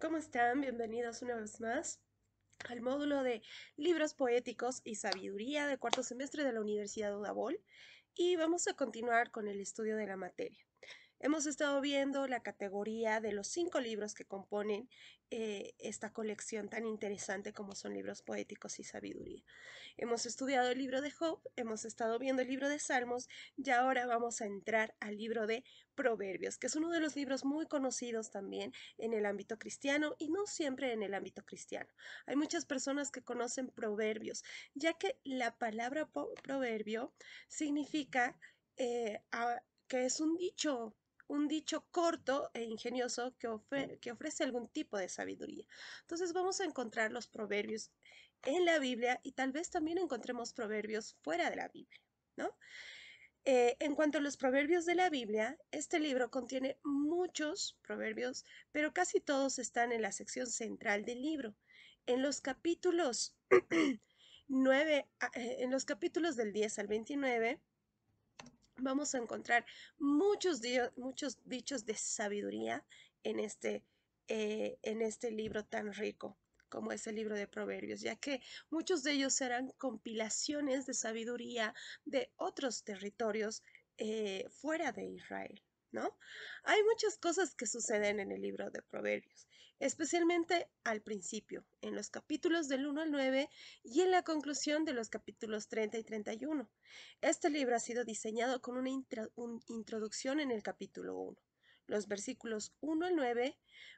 ¿Cómo están? Bienvenidos una vez más al módulo de Libros Poéticos y Sabiduría de cuarto semestre de la Universidad de Udabol y vamos a continuar con el estudio de la materia. Hemos estado viendo la categoría de los cinco libros que componen eh, esta colección tan interesante como son libros poéticos y sabiduría. Hemos estudiado el libro de Job, hemos estado viendo el libro de Salmos y ahora vamos a entrar al libro de Proverbios, que es uno de los libros muy conocidos también en el ámbito cristiano y no siempre en el ámbito cristiano. Hay muchas personas que conocen Proverbios, ya que la palabra proverbio significa eh, que es un dicho un dicho corto e ingenioso que, ofrece algún tipo de sabiduría. Entonces vamos a encontrar los proverbios en la Biblia y tal vez también encontremos proverbios fuera de la Biblia, ¿no? Eh, en cuanto a los proverbios de la Biblia, este libro contiene muchos proverbios, pero casi todos están en la sección central del libro. En los capítulos 9, ah, eh, en los capítulos del 10 al 29, vamos a encontrar muchos, muchos dichos de sabiduría en este, eh, en este libro tan rico como es el libro de Proverbios, ya que muchos de ellos serán compilaciones de sabiduría de otros territorios eh, fuera de Israel. ¿no? Hay muchas cosas que suceden en el libro de Proverbios, especialmente al principio, en los capítulos del 1 al 9 y en la conclusión de los capítulos 30 y 31. Este libro ha sido diseñado con una introducción en el capítulo 1, los versículos 1 al 9,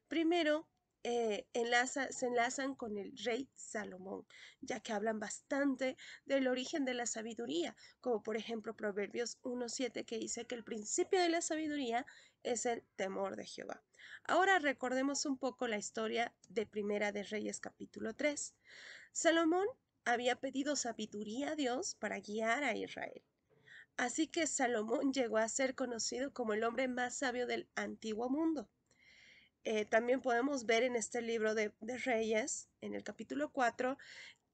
primero eh, se enlazan con el rey Salomón, ya que hablan bastante del origen de la sabiduría, como por ejemplo Proverbios 1.7 que dice que el principio de la sabiduría es el temor de Jehová. Ahora recordemos un poco la historia de Primera de Reyes capítulo 3. Salomón había pedido sabiduría a Dios para guiar a Israel. Así que Salomón llegó a ser conocido como el hombre más sabio del antiguo mundo. Eh, también podemos ver en este libro de, de Reyes, en el capítulo 4,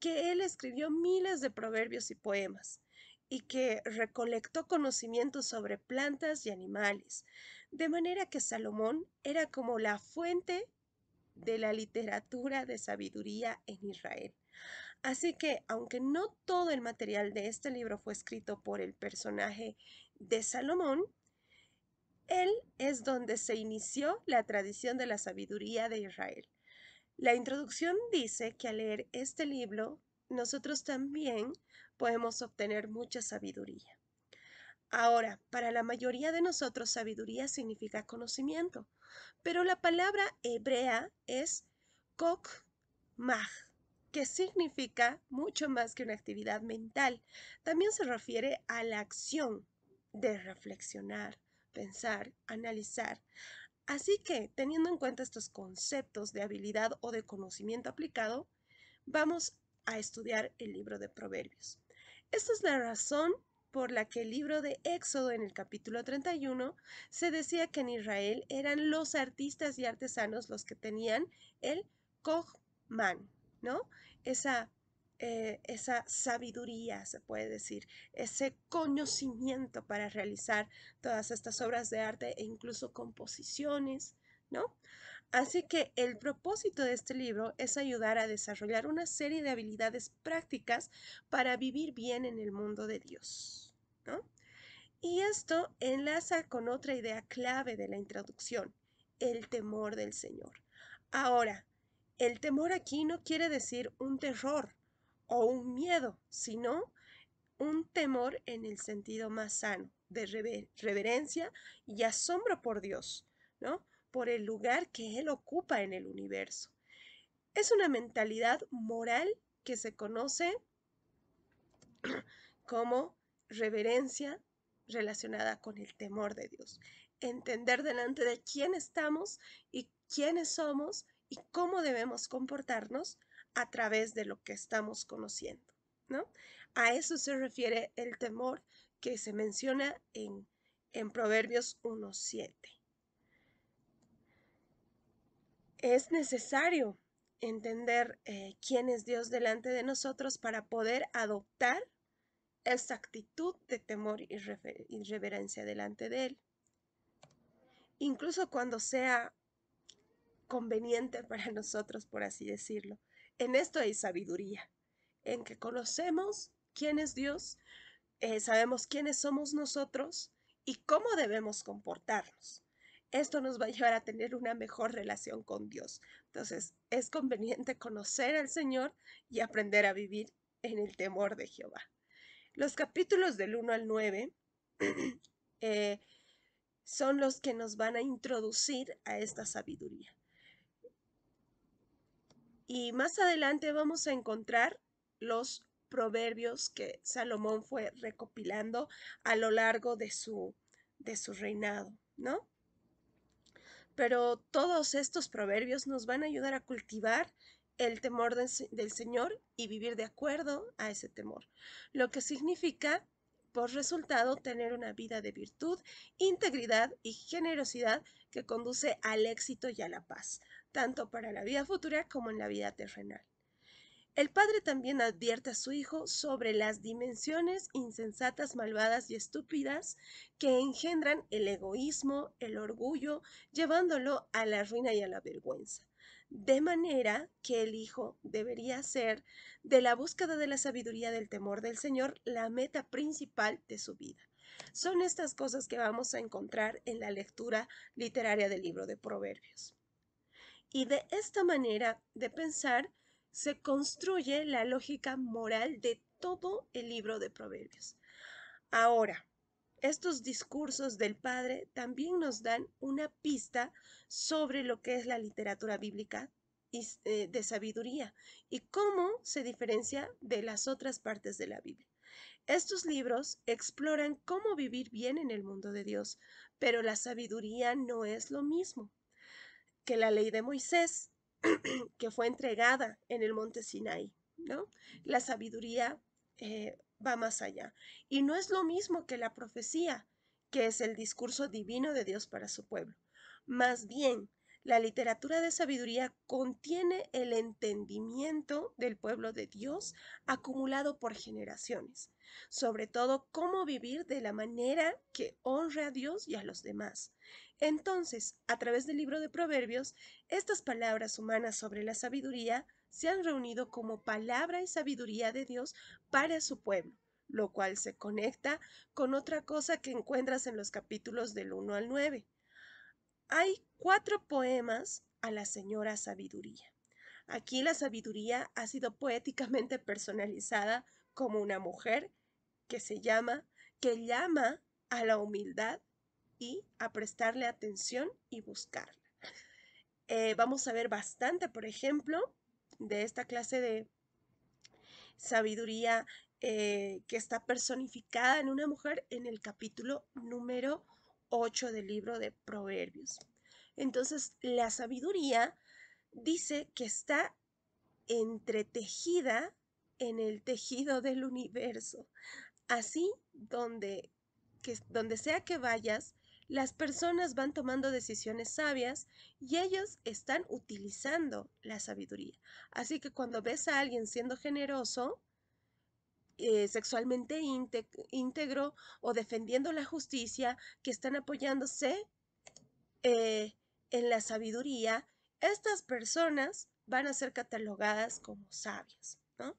que él escribió miles de proverbios y poemas y que recolectó conocimientos sobre plantas y animales, de manera que Salomón era como la fuente de la literatura de sabiduría en Israel. Así que, aunque no todo el material de este libro fue escrito por el personaje de Salomón, es donde se inició la tradición de la sabiduría de Israel. La introducción dice que al leer este libro, nosotros también podemos obtener mucha sabiduría. Ahora, para la mayoría de nosotros sabiduría significa conocimiento, pero la palabra hebrea es kokmah, que significa mucho más que una actividad mental. También se refiere a la acción de reflexionar, pensar, analizar. Así que, teniendo en cuenta estos conceptos de habilidad o de conocimiento aplicado, vamos a estudiar el libro de Proverbios. Esta es la razón por la que el libro de Éxodo en el capítulo 31 se decía que en Israel eran los artistas y artesanos los que tenían el kohman, ¿no? Esa eh, esa sabiduría, se puede decir, ese conocimiento para realizar todas estas obras de arte e incluso composiciones, ¿no? Así que el propósito de este libro es ayudar a desarrollar una serie de habilidades prácticas para vivir bien en el mundo de Dios, ¿no? Y esto enlaza con otra idea clave de la introducción, el temor del Señor. Ahora, el temor aquí no quiere decir un terror, o un miedo, sino un temor en el sentido más sano, de reverencia y asombro por Dios, ¿no? Por el lugar que Él ocupa en el universo. Es una mentalidad moral que se conoce como reverencia relacionada con el temor de Dios. Entender delante de quién estamos y quiénes somos y cómo debemos comportarnos a través de lo que estamos conociendo, ¿no? A eso se refiere el temor que se menciona en, Proverbios 1.7. Es necesario entender eh, quién es Dios delante de nosotros para poder adoptar esa actitud de temor y reverencia delante de Él. Incluso cuando sea conveniente para nosotros, por así decirlo. En esto hay sabiduría, en que conocemos quién es Dios, eh, sabemos quiénes somos nosotros y cómo debemos comportarnos. Esto nos va a llevar a tener una mejor relación con Dios. Entonces, es conveniente conocer al Señor y aprender a vivir en el temor de Jehová. Los capítulos del 1 al 9 eh, son los que nos van a introducir a esta sabiduría. Y más adelante vamos a encontrar los proverbios que Salomón fue recopilando a lo largo de su, de su reinado, ¿no? Pero todos estos proverbios nos van a ayudar a cultivar el temor del, del Señor y vivir de acuerdo a ese temor, lo que significa por resultado tener una vida de virtud, integridad y generosidad que conduce al éxito y a la paz, tanto para la vida futura como en la vida terrenal. El padre también advierte a su hijo sobre las dimensiones insensatas, malvadas y estúpidas que engendran el egoísmo, el orgullo, llevándolo a la ruina y a la vergüenza de manera que el Hijo debería ser de la búsqueda de la sabiduría del temor del Señor la meta principal de su vida. Son estas cosas que vamos a encontrar en la lectura literaria del libro de Proverbios. Y de esta manera de pensar se construye la lógica moral de todo el libro de Proverbios. Ahora, estos discursos del Padre también nos dan una pista sobre lo que es la literatura bíblica eh, de sabiduría y cómo se diferencia de las otras partes de la Biblia. Estos libros exploran cómo vivir bien en el mundo de Dios, pero la sabiduría no es lo mismo que la ley de Moisés, que fue entregada en el monte Sinai. ¿no? La sabiduría eh, va más allá. Y no es lo mismo que la profecía, que es el discurso divino de Dios para su pueblo. Más bien, la literatura de sabiduría contiene el entendimiento del pueblo de Dios acumulado por generaciones, sobre todo cómo vivir de la manera que honre a Dios y a los demás. Entonces, a través del libro de Proverbios, estas palabras humanas sobre la sabiduría se han reunido como palabra y sabiduría de Dios para su pueblo, lo cual se conecta con otra cosa que encuentras en los capítulos del 1 al 9. Hay cuatro poemas a la señora sabiduría. Aquí la sabiduría ha sido poéticamente personalizada como una mujer que se llama, que llama a la humildad y a prestarle atención y buscarla. Eh, vamos a ver bastante, por ejemplo, de esta clase de sabiduría eh, que está personificada en una mujer en el capítulo número 8 del libro de Proverbios. Entonces, la sabiduría dice que está entretejida en el tejido del universo. Así, donde, donde sea que vayas, las personas van tomando decisiones sabias y ellos están utilizando la sabiduría. Así que cuando ves a alguien siendo generoso, eh, sexualmente íntegro o defendiendo la justicia, que están apoyándose eh, en la sabiduría, estas personas van a ser catalogadas como sabias. ¿no?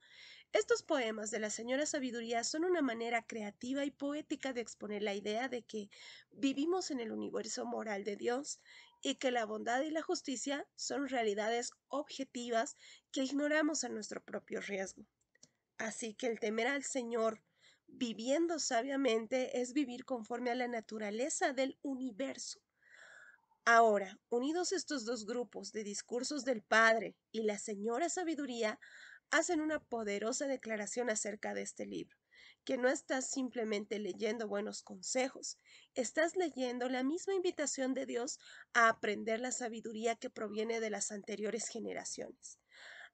Estos poemas de la señora sabiduría son una manera creativa y poética de exponer la idea de que vivimos en el universo moral de Dios y que la bondad y la justicia son realidades objetivas que ignoramos a nuestro propio riesgo. Así que el temer al Señor viviendo sabiamente es vivir conforme a la naturaleza del universo. Ahora, unidos estos dos grupos de discursos del Padre y la Señora Sabiduría, hacen una poderosa declaración acerca de este libro, que no estás simplemente leyendo buenos consejos, estás leyendo la misma invitación de Dios a aprender la sabiduría que proviene de las anteriores generaciones.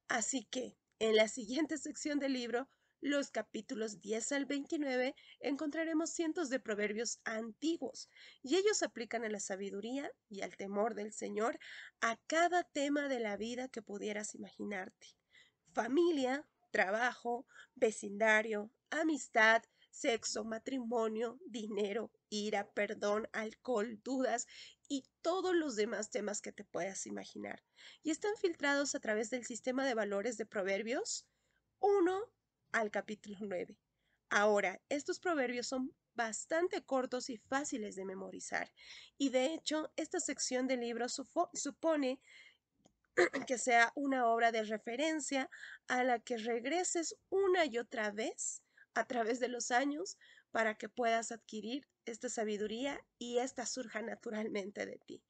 Así que, en la siguiente sección del libro, los capítulos 10 al 29, encontraremos cientos de proverbios antiguos, y ellos aplican a la sabiduría y al temor del Señor a cada tema de la vida que pudieras imaginarte familia, trabajo, vecindario, amistad, sexo, matrimonio, dinero, ira, perdón, alcohol, dudas y todos los demás temas que te puedas imaginar. Y están filtrados a través del sistema de valores de Proverbios 1 al capítulo 9. Ahora, estos proverbios son bastante cortos y fáciles de memorizar. Y de hecho, esta sección del libro supone que sea una obra de referencia a la que regreses una y otra vez a través de los años para que puedas adquirir esta sabiduría y esta surja naturalmente de ti.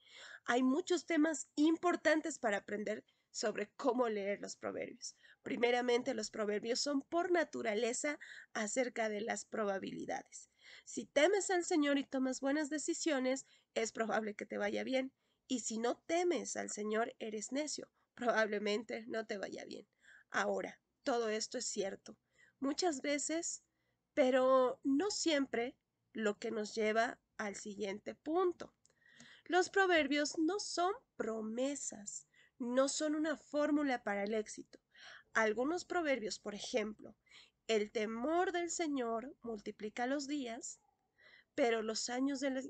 Hay muchos temas importantes para aprender sobre cómo leer los proverbios. Primeramente, los proverbios son por naturaleza acerca de las probabilidades. Si temes al Señor y tomas buenas decisiones, es probable que te vaya bien. Y si no temes al Señor, eres necio. Probablemente no te vaya bien. Ahora, todo esto es cierto. Muchas veces, pero no siempre, lo que nos lleva al siguiente punto. Los proverbios no son promesas, no son una fórmula para el éxito. Algunos proverbios, por ejemplo, el temor del Señor multiplica los días, pero los años de la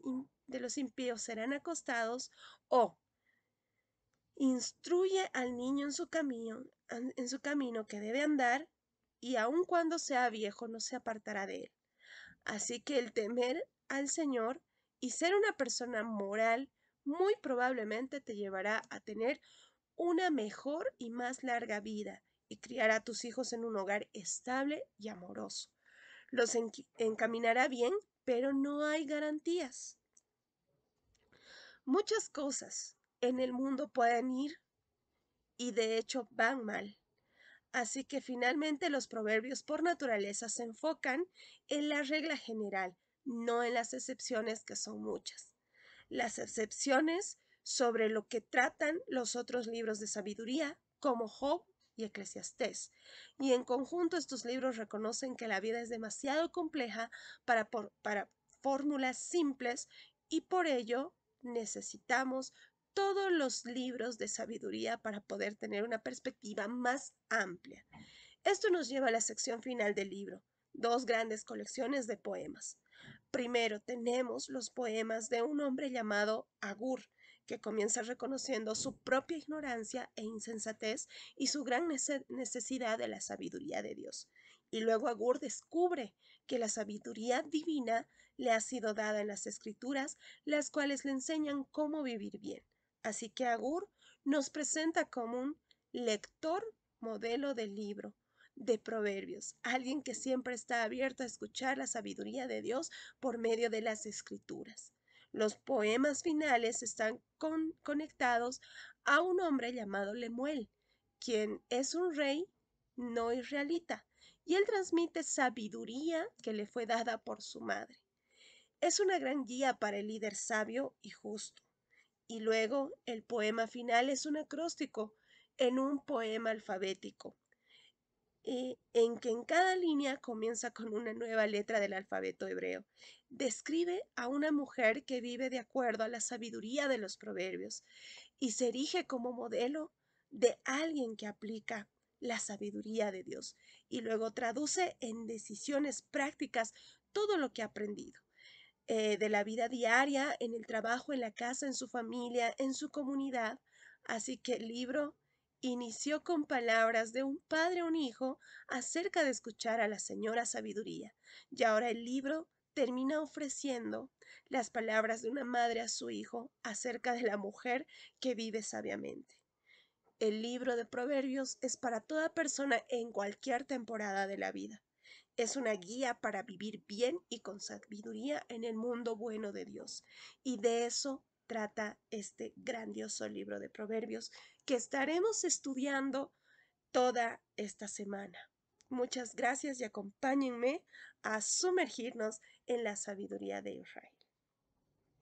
de los impíos serán acostados, o instruye al niño en su camino, en su camino que debe andar, y aun cuando sea viejo no se apartará de él. Así que el temer al Señor y ser una persona moral muy probablemente te llevará a tener una mejor y más larga vida y criará a tus hijos en un hogar estable y amoroso. Los encaminará bien, pero no hay garantías. Muchas cosas en el mundo pueden ir y de hecho van mal. Así que finalmente los proverbios por naturaleza se enfocan en la regla general, no en las excepciones que son muchas. Las excepciones sobre lo que tratan los otros libros de sabiduría, como Job y Eclesiastés. Y en conjunto estos libros reconocen que la vida es demasiado compleja para fórmulas simples y por ello necesitamos todos los libros de sabiduría para poder tener una perspectiva más amplia. Esto nos lleva a la sección final del libro, dos grandes colecciones de poemas. Primero tenemos los poemas de un hombre llamado Agur, que comienza reconociendo su propia ignorancia e insensatez y su gran necesidad de la sabiduría de Dios. Y luego Agur descubre que la sabiduría divina le ha sido dada en las escrituras, las cuales le enseñan cómo vivir bien. Así que Agur nos presenta como un lector modelo del libro de proverbios, alguien que siempre está abierto a escuchar la sabiduría de Dios por medio de las escrituras. Los poemas finales están con, conectados a un hombre llamado Lemuel, quien es un rey no israelita, y él transmite sabiduría que le fue dada por su madre. Es una gran guía para el líder sabio y justo. Y luego el poema final es un acróstico en un poema alfabético, eh, en que en cada línea comienza con una nueva letra del alfabeto hebreo. Describe a una mujer que vive de acuerdo a la sabiduría de los proverbios y se erige como modelo de alguien que aplica la sabiduría de Dios y luego traduce en decisiones prácticas todo lo que ha aprendido. Eh, de la vida diaria, en el trabajo, en la casa, en su familia, en su comunidad. Así que el libro inició con palabras de un padre a un hijo acerca de escuchar a la señora sabiduría. Y ahora el libro termina ofreciendo las palabras de una madre a su hijo acerca de la mujer que vive sabiamente. El libro de Proverbios es para toda persona en cualquier temporada de la vida. Es una guía para vivir bien y con sabiduría en el mundo bueno de Dios. Y de eso trata este grandioso libro de Proverbios que estaremos estudiando toda esta semana. Muchas gracias y acompáñenme a sumergirnos en la sabiduría de Israel.